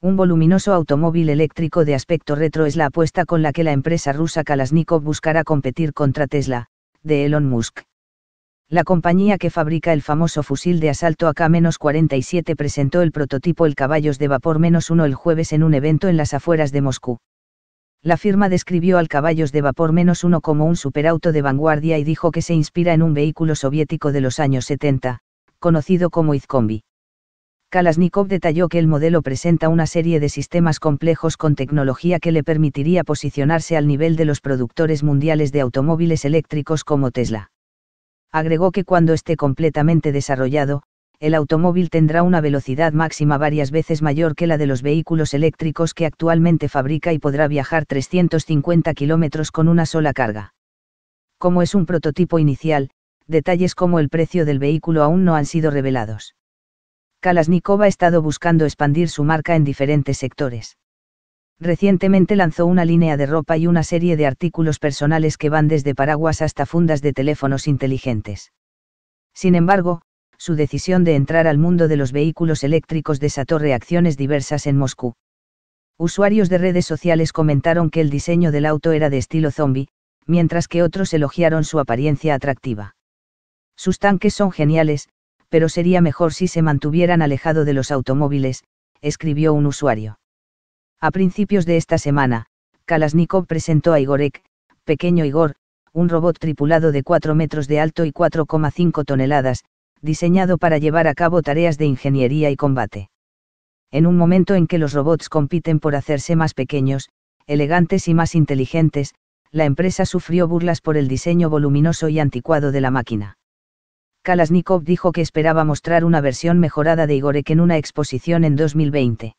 Un voluminoso automóvil eléctrico de aspecto retro es la apuesta con la que la empresa rusa Kalashnikov buscará competir contra Tesla, de Elon Musk. La compañía que fabrica el famoso fusil de asalto AK-47 presentó el prototipo el Caballos de Vapor-1 el jueves en un evento en las afueras de Moscú. La firma describió al Caballos de Vapor-1 como un superauto de vanguardia y dijo que se inspira en un vehículo soviético de los años 70, conocido como Izcombi. Kalasnikov detalló que el modelo presenta una serie de sistemas complejos con tecnología que le permitiría posicionarse al nivel de los productores mundiales de automóviles eléctricos como Tesla. Agregó que cuando esté completamente desarrollado, el automóvil tendrá una velocidad máxima varias veces mayor que la de los vehículos eléctricos que actualmente fabrica y podrá viajar 350 kilómetros con una sola carga. Como es un prototipo inicial, detalles como el precio del vehículo aún no han sido revelados. Kalashnikov ha estado buscando expandir su marca en diferentes sectores. Recientemente lanzó una línea de ropa y una serie de artículos personales que van desde paraguas hasta fundas de teléfonos inteligentes. Sin embargo, su decisión de entrar al mundo de los vehículos eléctricos desató reacciones diversas en Moscú. Usuarios de redes sociales comentaron que el diseño del auto era de estilo zombie, mientras que otros elogiaron su apariencia atractiva. Sus tanques son geniales, pero sería mejor si se mantuvieran alejado de los automóviles, escribió un usuario. A principios de esta semana, Kalashnikov presentó a Igorek, pequeño Igor, un robot tripulado de 4 metros de alto y 4,5 toneladas, diseñado para llevar a cabo tareas de ingeniería y combate. En un momento en que los robots compiten por hacerse más pequeños, elegantes y más inteligentes, la empresa sufrió burlas por el diseño voluminoso y anticuado de la máquina. Kalashnikov dijo que esperaba mostrar una versión mejorada de Igorek en una exposición en 2020.